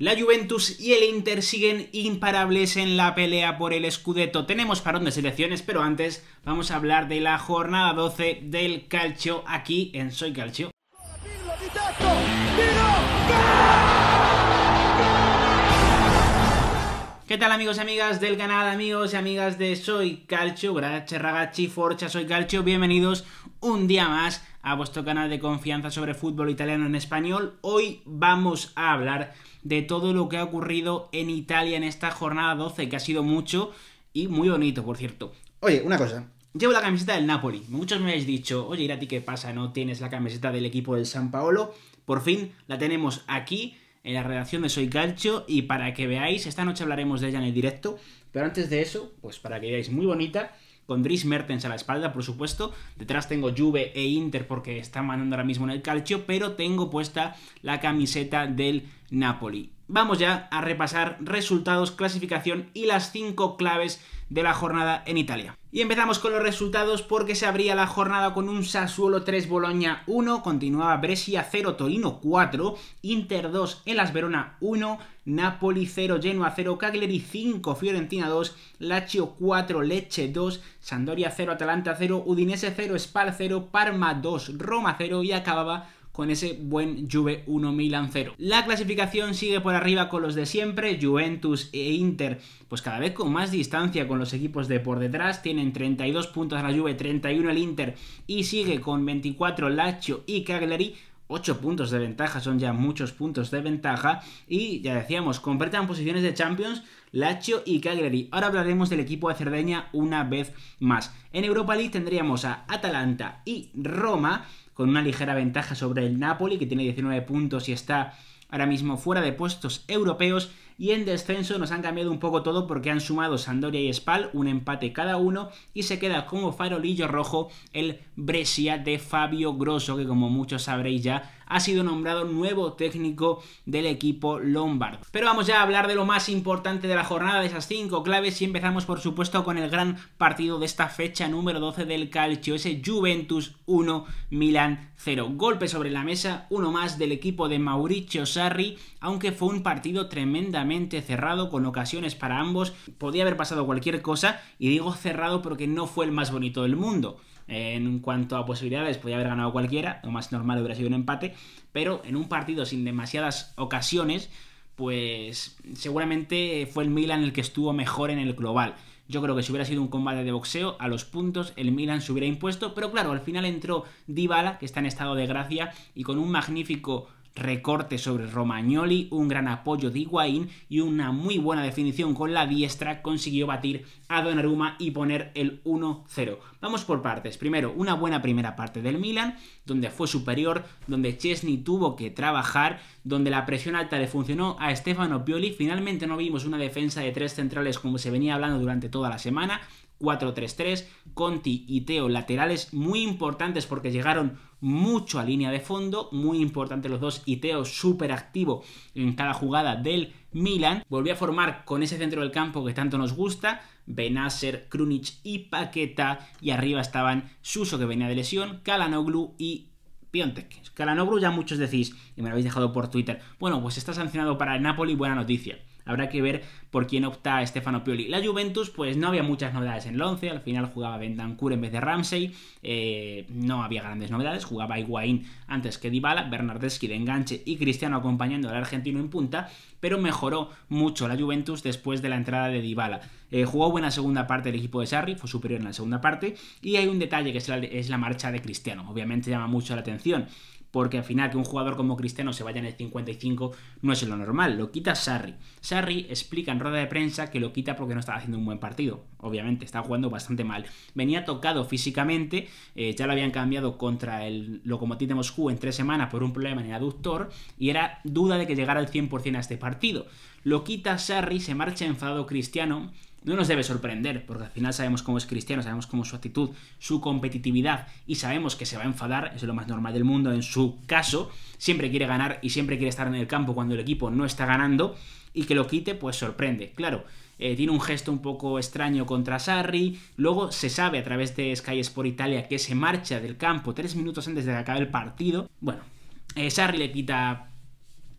La Juventus y el Inter siguen imparables en la pelea por el Scudetto. Tenemos parón de selecciones, pero antes vamos a hablar de la jornada 12 del calcio aquí en Soy Calcio. ¿Qué tal amigos y amigas del canal, amigos y amigas de Soy Calcio? Gracias ragazzi, forcha, Soy Calcio, bienvenidos un día más a vuestro canal de confianza sobre fútbol italiano en español. Hoy vamos a hablar de todo lo que ha ocurrido en Italia en esta jornada 12, que ha sido mucho y muy bonito, por cierto. Oye, una cosa. Llevo la camiseta del Napoli. Muchos me habéis dicho, oye, Irati, ¿qué pasa? ¿No tienes la camiseta del equipo del San Paolo? Por fin la tenemos aquí en la redacción de Soy Calcio y para que veáis, esta noche hablaremos de ella en el directo, pero antes de eso, pues para que veáis muy bonita, con Dries Mertens a la espalda, por supuesto. Detrás tengo Juve e Inter porque están mandando ahora mismo en el calcio, pero tengo puesta la camiseta del Napoli. Vamos ya a repasar resultados, clasificación y las cinco claves de la jornada en Italia. Y empezamos con los resultados porque se abría la jornada con un Sassuolo 3 Boloña 1, continuaba Brescia 0 Torino 4, Inter 2 Elas Verona 1, Napoli 0 Genoa 0, Cagliari 5 Fiorentina 2, Lazio 4 Lecce 2, Sandoria 0 Atalanta 0, Udinese 0 Spal 0, Parma 2 Roma 0 y acababa con ese buen Juve 1 Milan 0. La clasificación sigue por arriba con los de siempre, Juventus e Inter, pues cada vez con más distancia con los equipos de por detrás, tienen 32 puntos a la Juve, 31 el Inter y sigue con 24 Lazio y Cagliari. 8 puntos de ventaja, son ya muchos puntos de ventaja. Y ya decíamos, completan posiciones de Champions Lazio y Cagliari. Ahora hablaremos del equipo de Cerdeña una vez más. En Europa League tendríamos a Atalanta y Roma con una ligera ventaja sobre el Napoli, que tiene 19 puntos y está ahora mismo fuera de puestos europeos. Y en descenso nos han cambiado un poco todo porque han sumado Sandoria y Spal, un empate cada uno, y se queda como farolillo rojo el Brescia de Fabio Grosso, que como muchos sabréis ya, ha sido nombrado nuevo técnico del equipo lombardo. Pero vamos ya a hablar de lo más importante de la jornada, de esas cinco claves, y empezamos por supuesto con el gran partido de esta fecha número 12 del Calcio, ese Juventus 1, Milan 0. Golpe sobre la mesa, uno más del equipo de Mauricio Sarri, aunque fue un partido tremendamente cerrado, con ocasiones para ambos. Podía haber pasado cualquier cosa, y digo cerrado porque no fue el más bonito del mundo. En cuanto a posibilidades, podía haber ganado cualquiera, lo más normal hubiera sido un empate, pero en un partido sin demasiadas ocasiones, pues seguramente fue el Milan el que estuvo mejor en el global. Yo creo que si hubiera sido un combate de boxeo, a los puntos el Milan se hubiera impuesto, pero claro, al final entró Dybala, que está en estado de gracia, y con un magnífico recorte sobre Romagnoli, un gran apoyo de Higuaín y una muy buena definición con la diestra consiguió batir a Donnarumma y poner el 1-0. Vamos por partes. Primero, una buena primera parte del Milan, donde fue superior, donde Chesney tuvo que trabajar, donde la presión alta le funcionó a Stefano Pioli. Finalmente no vimos una defensa de tres centrales como se venía hablando durante toda la semana, 4-3-3. Conti y Teo, laterales muy importantes porque llegaron mucho a línea de fondo, muy importante los dos, y Teo súper activo en cada jugada del Milan. Volvió a formar con ese centro del campo que tanto nos gusta, Benasser, Krunic y Paqueta, y arriba estaban Suso que venía de lesión, Kalanoglu y Piontek. Kalanoglu ya muchos decís, y me lo habéis dejado por Twitter, bueno, pues está sancionado para el Napoli, buena noticia. Habrá que ver por quién opta Stefano Pioli. La Juventus, pues no había muchas novedades en el 11. Al final jugaba Bentancourt en vez de Ramsey. Eh, no había grandes novedades. Jugaba Higuaín antes que Dybala, Bernardeschi de enganche y Cristiano acompañando al argentino en punta. Pero mejoró mucho la Juventus después de la entrada de Dybala. Eh, jugó buena segunda parte el equipo de Sarri, fue superior en la segunda parte. Y hay un detalle que es la marcha de Cristiano. Obviamente llama mucho la atención porque al final que un jugador como Cristiano se vaya en el 55 no es lo normal, lo quita Sarri. Sarri explica en rueda de prensa que lo quita porque no estaba haciendo un buen partido, obviamente, estaba jugando bastante mal. Venía tocado físicamente, eh, ya lo habían cambiado contra el Lokomotiv de Moscú en tres semanas por un problema en el aductor y era duda de que llegara al 100% a este partido. Lo quita Sarri, se marcha enfadado Cristiano, no nos debe sorprender, porque al final sabemos cómo es Cristiano, sabemos cómo es su actitud, su competitividad y sabemos que se va a enfadar, es lo más normal del mundo en su caso, siempre quiere ganar y siempre quiere estar en el campo cuando el equipo no está ganando y que lo quite pues sorprende, claro. Eh, tiene un gesto un poco extraño contra Sarri. Luego se sabe a través de Sky Sport Italia que se marcha del campo tres minutos antes de que acabe el partido. Bueno, eh, Sarri le quita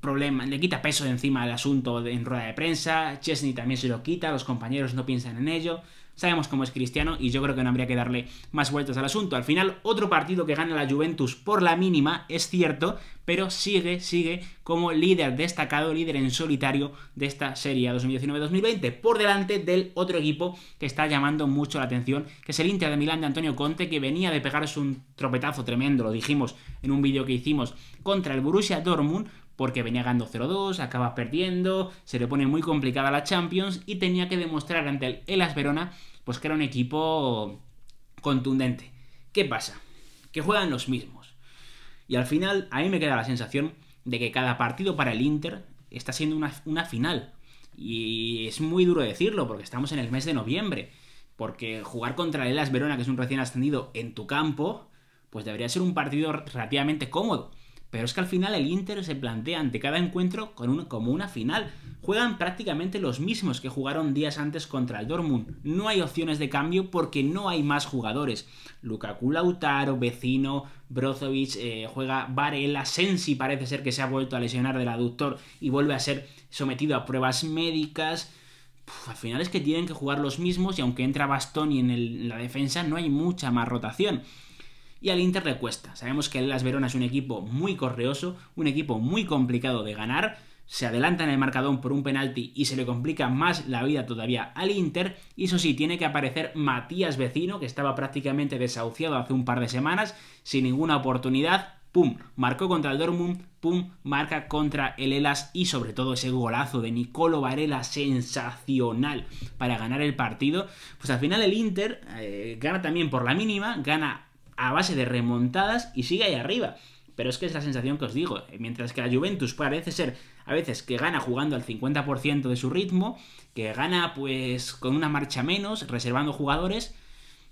problema, le quita peso encima al asunto en rueda de prensa, Chesney también se lo quita, los compañeros no piensan en ello, sabemos cómo es Cristiano y yo creo que no habría que darle más vueltas al asunto. Al final, otro partido que gana la Juventus por la mínima, es cierto, pero sigue, sigue como líder destacado, líder en solitario de esta Serie 2019-2020, por delante del otro equipo que está llamando mucho la atención, que es el Inter de Milán de Antonio Conte, que venía de pegarse un tropetazo tremendo, lo dijimos en un vídeo que hicimos, contra el Borussia Dortmund, porque venía ganando 0-2, acaba perdiendo, se le pone muy complicada la Champions y tenía que demostrar ante el Elas Verona pues que era un equipo contundente. ¿Qué pasa? Que juegan los mismos. Y al final a mí me queda la sensación de que cada partido para el Inter está siendo una, una final. Y es muy duro decirlo porque estamos en el mes de noviembre. Porque jugar contra el Elas Verona, que es un recién ascendido, en tu campo, pues debería ser un partido relativamente cómodo. Pero es que al final el Inter se plantea ante cada encuentro como una final. Juegan prácticamente los mismos que jugaron días antes contra el Dortmund. No hay opciones de cambio porque no hay más jugadores. Lukaku Lautaro, Vecino, Brozovic, eh, juega Varela, Sensi parece ser que se ha vuelto a lesionar del aductor y vuelve a ser sometido a pruebas médicas. al final es que tienen que jugar los mismos y aunque entra Bastoni y en la defensa no hay mucha más rotación y al Inter le cuesta. Sabemos que el Las Verona es un equipo muy correoso, un equipo muy complicado de ganar. Se adelanta en el marcadón por un penalti y se le complica más la vida todavía al Inter. Y eso sí, tiene que aparecer Matías Vecino, que estaba prácticamente desahuciado hace un par de semanas, sin ninguna oportunidad. ¡Pum! Marcó contra el Dortmund, ¡pum! Marca contra el Elas y sobre todo ese golazo de Nicolo Varela sensacional para ganar el partido. Pues al final el Inter eh, gana también por la mínima, gana a base de remontadas y sigue ahí arriba. Pero es que es la sensación que os digo. Eh, mientras que la Juventus parece ser a veces que gana jugando al 50% de su ritmo, que gana pues con una marcha menos, reservando jugadores,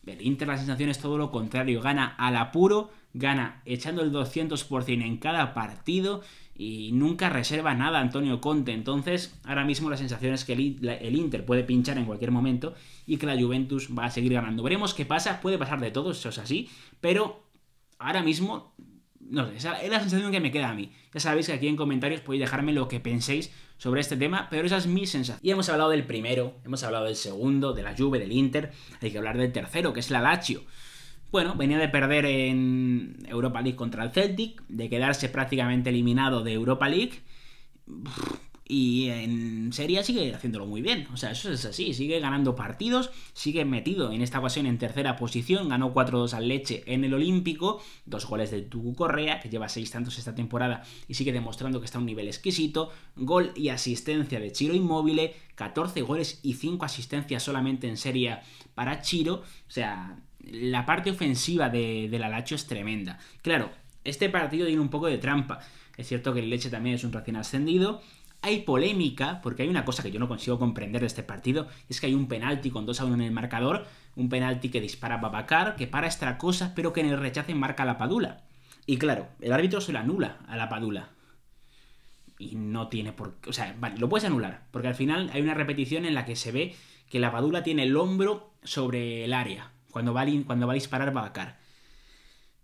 el Inter la sensación es todo lo contrario, gana al apuro, gana echando el 200% en cada partido y nunca reserva nada Antonio Conte. Entonces, ahora mismo la sensación es que el, Inter puede pinchar en cualquier momento y que la Juventus va a seguir ganando. Veremos qué pasa, puede pasar de todo, eso es así, pero ahora mismo, no sé, es la sensación que me queda a mí. Ya sabéis que aquí en comentarios podéis dejarme lo que penséis sobre este tema, pero esa es mi sensación. Y hemos hablado del primero, hemos hablado del segundo, de la Juve, del Inter, hay que hablar del tercero, que es la Lazio bueno, venía de perder en Europa League contra el Celtic, de quedarse prácticamente eliminado de Europa League. Y en Serie sigue haciéndolo muy bien. O sea, eso es así. Sigue ganando partidos, sigue metido en esta ocasión en tercera posición. Ganó 4-2 al Leche en el Olímpico. Dos goles de Tucu Correa, que lleva seis tantos esta temporada y sigue demostrando que está a un nivel exquisito. Gol y asistencia de Chiro Inmóvil. 14 goles y 5 asistencias solamente en Serie para Chiro. O sea, la parte ofensiva de, Alacho es tremenda. Claro, este partido tiene un poco de trampa. Es cierto que el Leche también es un recién ascendido. Hay polémica, porque hay una cosa que yo no consigo comprender de este partido, es que hay un penalti con 2 a 1 en el marcador, un penalti que dispara Babacar, que para esta cosa, pero que en el rechace marca a la Padula. Y claro, el árbitro se lo anula a la Padula. Y no tiene por qué... O sea, lo puedes anular, porque al final hay una repetición en la que se ve que la Padula tiene el hombro sobre el área. Cuando va, a, cuando va disparar va a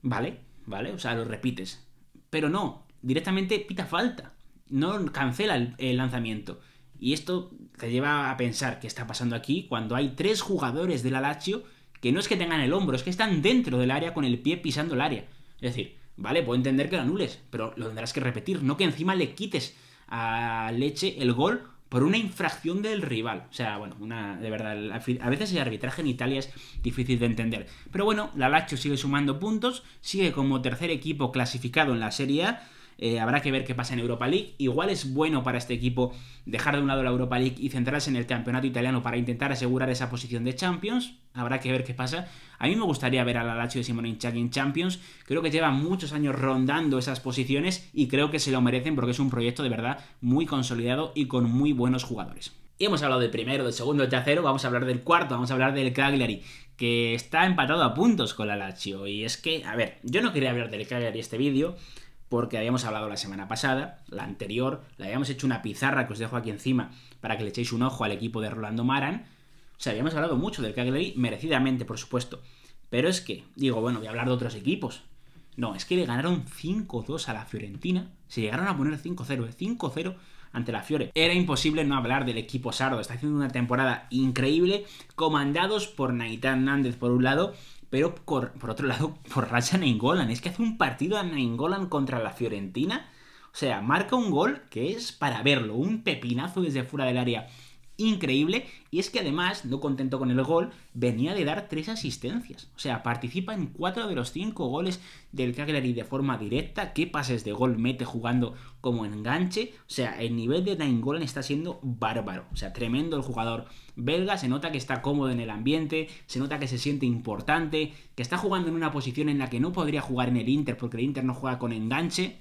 ¿Vale? ¿Vale? O sea, lo repites. Pero no, directamente pita falta. No cancela el, lanzamiento. Y esto te lleva a pensar qué está pasando aquí cuando hay tres jugadores del la que no es que tengan el hombro, es que están dentro del área con el pie pisando el área. Es decir, vale, puedo entender que lo anules, pero lo tendrás que repetir, no que encima le quites a Leche el gol por una infracción del rival. O sea, bueno, una, de verdad, a veces el arbitraje en Italia es difícil de entender. Pero bueno, la Lazio sigue sumando puntos, sigue como tercer equipo clasificado en la Serie A eh, habrá que ver qué pasa en Europa League. Igual es bueno para este equipo dejar de un lado la Europa League y centrarse en el campeonato italiano para intentar asegurar esa posición de Champions. Habrá que ver qué pasa. A mí me gustaría ver a la Lazio de Simone Inzaghi en Champions. Creo que lleva muchos años rondando esas posiciones y creo que se lo merecen porque es un proyecto de verdad muy consolidado y con muy buenos jugadores. Y hemos hablado del primero, del segundo, del tercero, vamos a hablar del cuarto, vamos a hablar del Cagliari, que está empatado a puntos con la Lazio. Y es que, a ver, yo no quería hablar del Cagliari este vídeo, porque habíamos hablado la semana pasada, la anterior, le habíamos hecho una pizarra que os dejo aquí encima para que le echéis un ojo al equipo de Rolando Maran. O sea, habíamos hablado mucho del Cagliari, merecidamente, por supuesto. Pero es que, digo, bueno, voy a hablar de otros equipos. No, es que le ganaron 5-2 a la Fiorentina. Se llegaron a poner 5-0, 5-0 ¿eh? ante la Fiore. Era imposible no hablar del equipo sardo. Está haciendo una temporada increíble, comandados por Naitán Nández por un lado pero por, otro lado, por borracha Neyngolan. Es que hace un partido a Neyngolan contra la Fiorentina. O sea, marca un gol que es para verlo, un pepinazo desde fuera del área increíble. Y es que además, no contento con el gol, venía de dar tres asistencias. O sea, participa en cuatro de los cinco goles del Cagliari de forma directa. ¿Qué pases de gol mete jugando como enganche? O sea, el nivel de Nainggolan está siendo bárbaro. O sea, tremendo el jugador belga. Se nota que está cómodo en el ambiente, se nota que se siente importante, que está jugando en una posición en la que no podría jugar en el Inter porque el Inter no juega con enganche.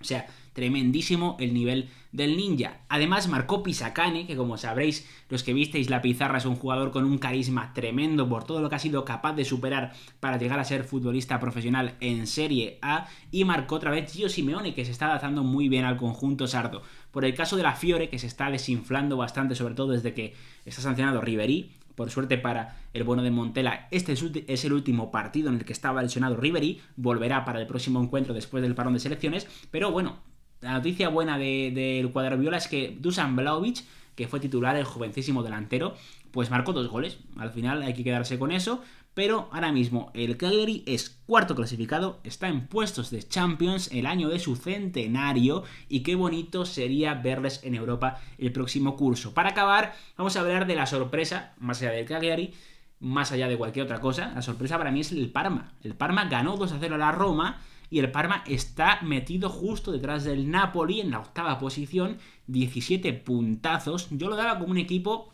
O sea, tremendísimo el nivel del ninja. Además marcó Pisacane, que como sabréis los que visteis la pizarra es un jugador con un carisma tremendo por todo lo que ha sido capaz de superar para llegar a ser futbolista profesional en Serie A y marcó otra vez Gio Simeone que se está adaptando muy bien al conjunto sardo. Por el caso de la Fiore que se está desinflando bastante sobre todo desde que está sancionado Riverí, por suerte para el bueno de Montela, este es el último partido en el que estaba sancionado Riveri volverá para el próximo encuentro después del parón de selecciones, pero bueno, la noticia buena del de, cuadro viola es que Dusan Blaovic, que fue titular, el jovencísimo delantero, pues marcó dos goles. Al final hay que quedarse con eso. Pero ahora mismo el Cagliari es cuarto clasificado, está en puestos de Champions el año de su centenario y qué bonito sería verles en Europa el próximo curso. Para acabar, vamos a hablar de la sorpresa, más allá del Cagliari, más allá de cualquier otra cosa. La sorpresa para mí es el Parma. El Parma ganó 2 a 0 a la Roma y el Parma está metido justo detrás del Napoli en la octava posición, 17 puntazos. Yo lo daba como un equipo,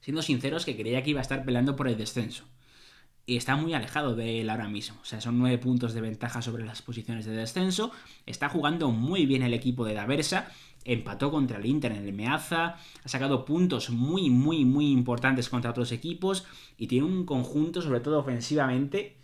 siendo sinceros, que creía que iba a estar peleando por el descenso. Y está muy alejado de él ahora mismo. O sea, son 9 puntos de ventaja sobre las posiciones de descenso. Está jugando muy bien el equipo de Daversa. Empató contra el Inter en el Meaza. Ha sacado puntos muy, muy, muy importantes contra otros equipos. Y tiene un conjunto, sobre todo ofensivamente,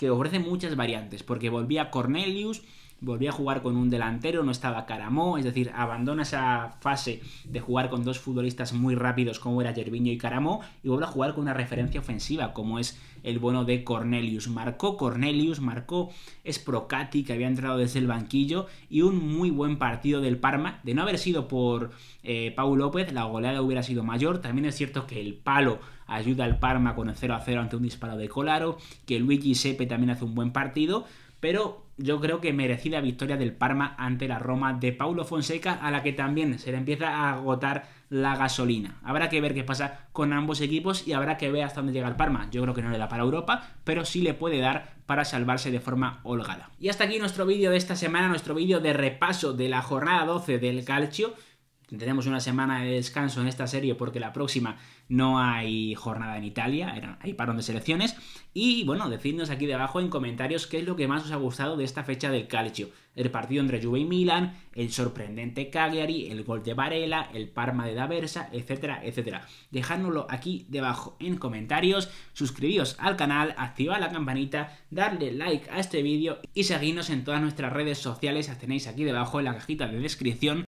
que ofrece muchas variantes, porque volvía Cornelius, volvió a jugar con un delantero, no estaba Caramó, es decir, abandona esa fase de jugar con dos futbolistas muy rápidos como era Jervinho y Caramó y vuelve a jugar con una referencia ofensiva como es el bono de Cornelius. Marcó Cornelius, marcó Sprocati que había entrado desde el banquillo y un muy buen partido del Parma. De no haber sido por eh, Pau López, la goleada hubiera sido mayor. También es cierto que el palo ayuda al Parma con el 0 a 0 ante un disparo de Colaro, que Luigi Sepe también hace un buen partido pero yo creo que merecida victoria del Parma ante la Roma de Paulo Fonseca, a la que también se le empieza a agotar la gasolina. Habrá que ver qué pasa con ambos equipos y habrá que ver hasta dónde llega el Parma. Yo creo que no le da para Europa, pero sí le puede dar para salvarse de forma holgada. Y hasta aquí nuestro vídeo de esta semana, nuestro vídeo de repaso de la jornada 12 del Calcio. Tenemos una semana de descanso en esta serie porque la próxima no hay jornada en Italia, hay parón de selecciones. Y bueno, decidnos aquí debajo en comentarios qué es lo que más os ha gustado de esta fecha del calcio. El partido entre Juve y Milan, el sorprendente Cagliari, el gol de Varela, el Parma de Daversa, etcétera, etcétera. Dejádnoslo aquí debajo en comentarios, suscribíos al canal, activa la campanita, darle like a este vídeo y seguidnos en todas nuestras redes sociales. Las tenéis aquí debajo en la cajita de descripción